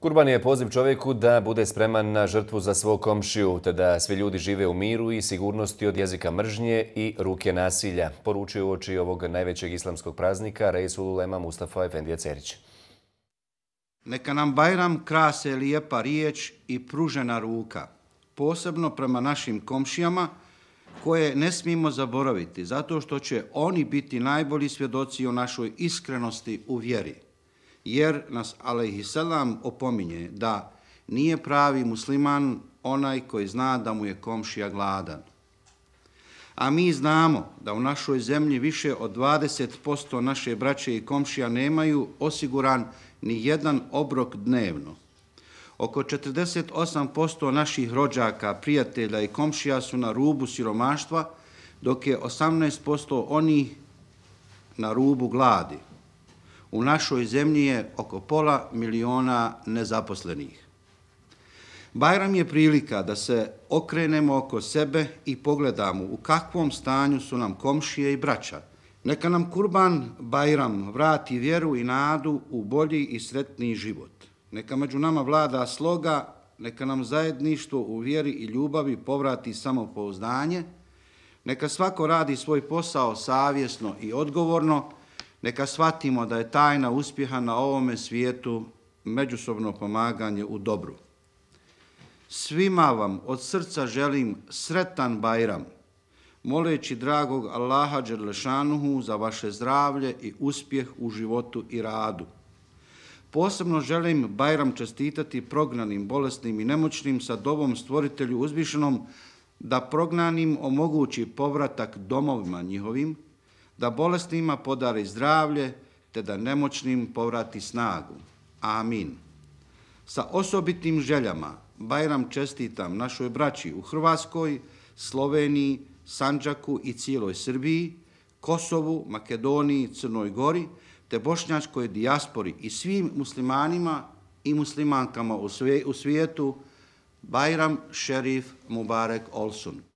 Kurban je poziv čovjeku da bude spreman na žrtvu za svog komšiju, te da svi ljudi žive u miru i sigurnosti od jezika mržnje i ruke nasilja, poručuje u oči ovog najvećeg islamskog praznika Reisul Ulema Mustafa Efendija Cerić. Neka nam Bajram krase lijepa riječ i pružena ruka, posebno prema našim komšijama, koje ne smijemo zaboraviti, zato što će oni biti najbolji svjedoci o našoj iskrenosti u vjeri jer nas alaihisselam opominje da nije pravi musliman onaj koji zna da mu je komšija gladan. A mi znamo da u našoj zemlji više od 20% naše braće i komšija nemaju osiguran ni jedan obrok dnevno. Oko 48% naših rođaka, prijatelja i komšija su na rubu siromaštva, dok je 18% onih na rubu gladi. U našoj zemlji je oko pola miliona nezaposlenih. Bajram je prilika da se okrenemo oko sebe i pogledamo u kakvom stanju su nam komšije i braća. Neka nam Kurban Bajram vrati vjeru i nadu u bolji i sretniji život. Neka među nama vlada sloga, neka nam zajedništvo u vjeri i ljubavi povrati samopouzdanje, neka svako radi svoj posao savjesno i odgovorno, neka shvatimo da je tajna uspjeha na ovome svijetu međusobno pomaganje u dobru. Svima vam od srca želim sretan Bajram, moleći dragog Allaha Đerlešanuhu za vaše zdravlje i uspjeh u životu i radu. Posebno želim Bajram čestitati prognanim, bolesnim i nemoćnim sa dobom stvoritelju uzvišenom da prognanim omogući povratak domovima njihovim, da bolesnima podari zdravlje, te da nemoćnim povrati snagu. Amin. Sa osobitim željama Bajram čestitam našoj braći u Hrvatskoj, Sloveniji, Sanđaku i cijeloj Srbiji, Kosovu, Makedoniji, Crnoj Gori, te bošnjačkoj dijaspori i svim muslimanima i muslimankama u svijetu, Bajram Šerif Mubarek Olsun.